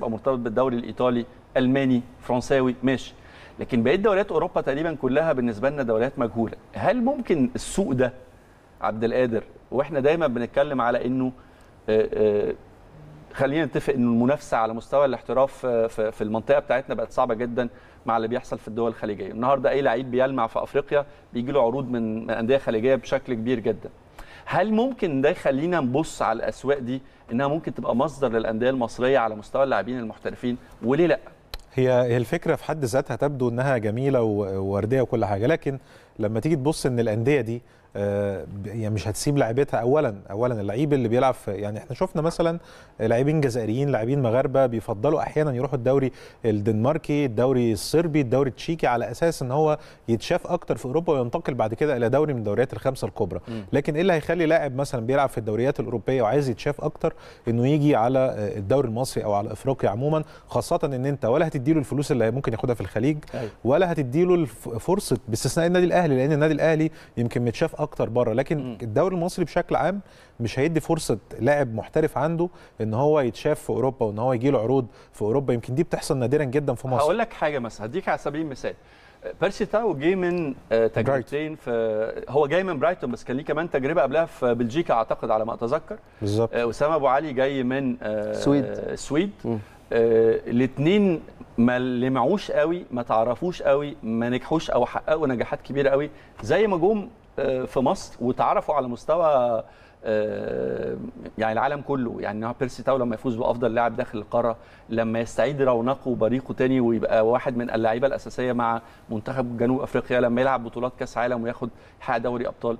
يبقى مرتبط بالدوري الايطالي الماني فرنساوي ماشي لكن بقيه دوريات اوروبا تقريبا كلها بالنسبه لنا دوريات مجهوله هل ممكن السوق ده عبد القادر واحنا دايما بنتكلم على انه آه، آه، خلينا نتفق ان المنافسه على مستوى الاحتراف آه، في المنطقه بتاعتنا بقت صعبه جدا مع اللي بيحصل في الدول الخليجيه النهارده اي لعيب بيلمع في افريقيا بيجي له عروض من انديه خليجيه بشكل كبير جدا هل ممكن ده يخلينا نبص على الاسواق دي انها ممكن تبقى مصدر للانديه المصريه على مستوى اللاعبين المحترفين وليه لا هي الفكره في حد ذاتها تبدو انها جميله وورديه وكل حاجه لكن لما تيجي تبص ان الانديه دي يعني مش هتسيب لعيبتها اولا اولا اللعيب اللي بيلعب في يعني احنا شفنا مثلا لاعبين جزائريين لاعبين مغاربه بيفضلوا احيانا يروحوا الدوري الدنماركي الدوري الصربي الدوري التشيكي على اساس ان هو يتشاف اكتر في اوروبا وينتقل بعد كده الى دوري من الدوريات الخمسه الكبرى م. لكن ايه اللي هيخلي لاعب مثلا بيلعب في الدوريات الاوروبيه وعايز يتشاف اكتر انه يجي على آه، الدوري المصري او على افريقيا عموما خاصه ان انت ولا هتدي له الفلوس اللي ممكن ياخدها في الخليج أيوة. ولا هتدي له فرصه باستثناء النادي الاهلي الاهلي لان النادي الاهلي يمكن متشاف اكتر بره لكن الدوري المصري بشكل عام مش هيدي فرصه لاعب محترف عنده ان هو يتشاف في اوروبا وان هو يجي له عروض في اوروبا يمكن دي بتحصل نادرا جدا في مصر هقول لك حاجه مثلا هديك على سبيل المثال بيرسي تاو جه من آه، تجربتين في هو جاي من برايتون بس كان ليه كمان تجربه قبلها في بلجيكا اعتقد على ما اتذكر بالظبط اسامه آه، ابو علي جاي من السويد آه، السويد آه، الاثنين ما لمعوش قوي ما تعرفوش قوي ما نجحوش او حققوا نجاحات كبيره قوي زي ما جم آه، في مصر وتعرفوا على مستوى آه، يعني العالم كله يعني بيرسي تاو لما يفوز بافضل لاعب داخل القاره لما يستعيد رونقه وبريقه تاني ويبقى واحد من اللعيبه الاساسيه مع منتخب جنوب افريقيا لما يلعب بطولات كاس عالم وياخد حق دوري ابطال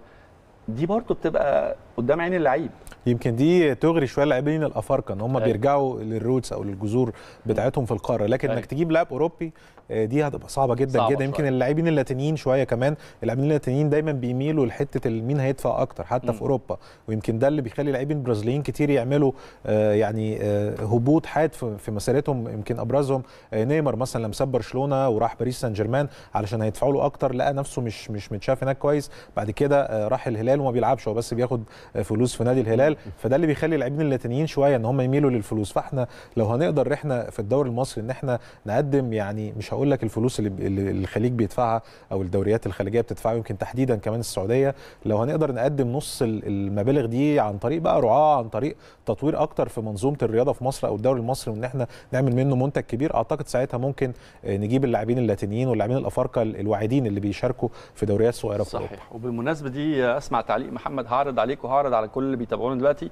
دي برضه بتبقى قدام عين اللعيب يمكن دي تغري شويه اللاعبين الافارقه ان هم أيه. بيرجعوا للروتس او للجذور بتاعتهم في القاره لكن أيوه. انك أيه. تجيب لاعب اوروبي آه، دي هتبقى صعبه جدا صعبة جدا يمكن اللاعبين اللاتينيين شويه كمان اللاعبين اللاتينيين دايما بيميلوا لحته مين هيدفع اكتر حتى م. في اوروبا ويمكن ده اللي بيخلي اللاعبين البرازيليين كتير يعملوا آه، يعني آه، هبوط حاد في مسيرتهم يمكن ابرزهم نيمار مثلا لما ساب برشلونه وراح باريس سان جيرمان علشان هيدفعوا له اكتر لقى نفسه مش مش متشاف هناك كويس بعد كده راح الهلال وما بيلعبش هو بس بياخد فلوس في نادي الهلال فده اللي بيخلي اللاعبين اللاتينيين شويه ان هم يميلوا للفلوس فاحنا لو هنقدر احنا في الدوري المصري ان احنا نقدم يعني مش هقول لك الفلوس اللي الخليج بيدفعها او الدوريات الخليجيه بتدفعها يمكن تحديدا كمان السعوديه لو هنقدر نقدم نص المبالغ دي عن طريق بقى رعاه عن طريق تطوير اكتر في منظومه الرياضه في مصر او الدوري المصري وان احنا نعمل منه منتج كبير اعتقد ساعتها ممكن آه، نجيب اللاعبين اللاتينيين واللاعبين الافارقه الواعدين اللي بيشاركوا في دوريات صغيره في صحيح وبالمناسبه دي آه، اسمع تعليق محمد هعرض عليكم هعرض على كل اللي بيتابعونا دلوقتي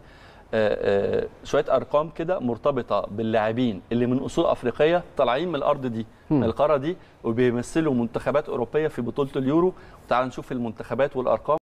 آه، آه، شويه ارقام كده مرتبطه باللاعبين اللي من اصول افريقيه طالعين من الارض دي من القاره دي وبيمثلوا منتخبات اوروبيه في بطوله اليورو تعال نشوف المنتخبات والارقام